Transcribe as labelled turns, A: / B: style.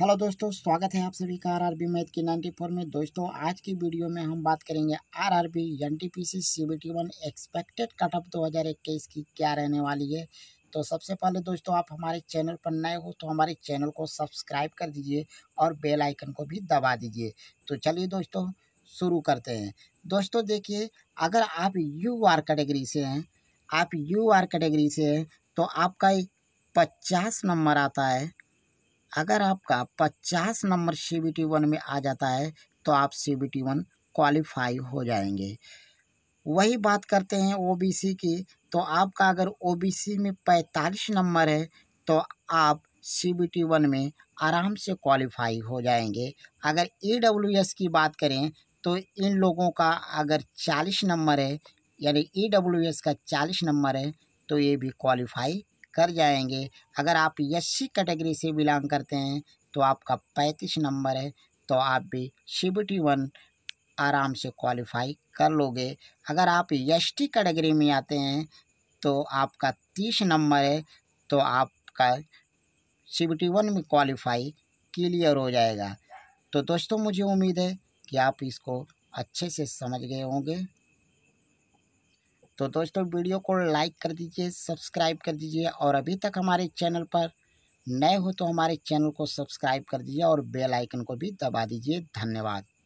A: hello दोस्तों स्वागत है आप सभी का आरआरबी मैथ के फोर में दोस्तों आज की वीडियो में हम बात करेंगे RRB NTPC CBT one expected cut off इक्कीस की क्या रहने वाली है तो सबसे पहले दोस्तों आप हमारे चैनल पर नए हो तो हमारे चैनल को सब्सक्राइब कर दीजिए और बेल आइकन को भी दबा दीजिए तो चलिए दोस्तों शुरू करते हैं दोस्तों देखिए अगर आप यू आर कैटेगरी से हैं आप यू आर कैटेगरी से हैं तो आपका पचास नंबर आता है अगर आपका पचास number C B T one में आ जाता है तो आप C B T one qualify हो जाएंगे वही बात करते हैं ओ बी सी की तो आपका अगर ओ बी सी में पैंतालीस नंबर है तो आप सी बी टी वन में आराम से क्वालिफाई हो जाएंगे अगर ई डब्ल्यू एस की बात करें तो इन लोगों का अगर चालीस नंबर है यानी ई डब्ल्यू एस का चालीस नंबर है तो ये भी क्वालिफाई कर जाएंगे अगर आप एस कैटेगरी से बिलोंग करते हैं तो आपका पैंतीस नंबर है तो आप भी सी वन आराम से क्वालिफाई कर लोगे अगर आप एस कैटेगरी में आते हैं तो आपका तीस नंबर है तो आपका सी वन में क्वालिफाई क्लियर हो जाएगा तो दोस्तों मुझे उम्मीद है कि आप इसको अच्छे से समझ गए होंगे तो दोस्तों वीडियो को लाइक कर दीजिए सब्सक्राइब कर दीजिए और अभी तक हमारे चैनल पर नए हो तो हमारे चैनल को सब्सक्राइब कर दीजिए और बेल आइकन को भी दबा दीजिए धन्यवाद